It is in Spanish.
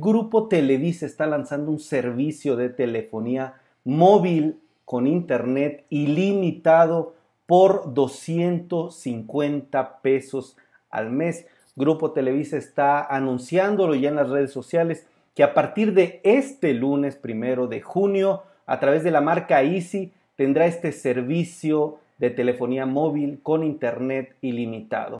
Grupo Televisa está lanzando un servicio de telefonía móvil con internet ilimitado por 250 pesos al mes. Grupo Televisa está anunciándolo ya en las redes sociales que a partir de este lunes primero de junio, a través de la marca Easy, tendrá este servicio de telefonía móvil con internet ilimitado.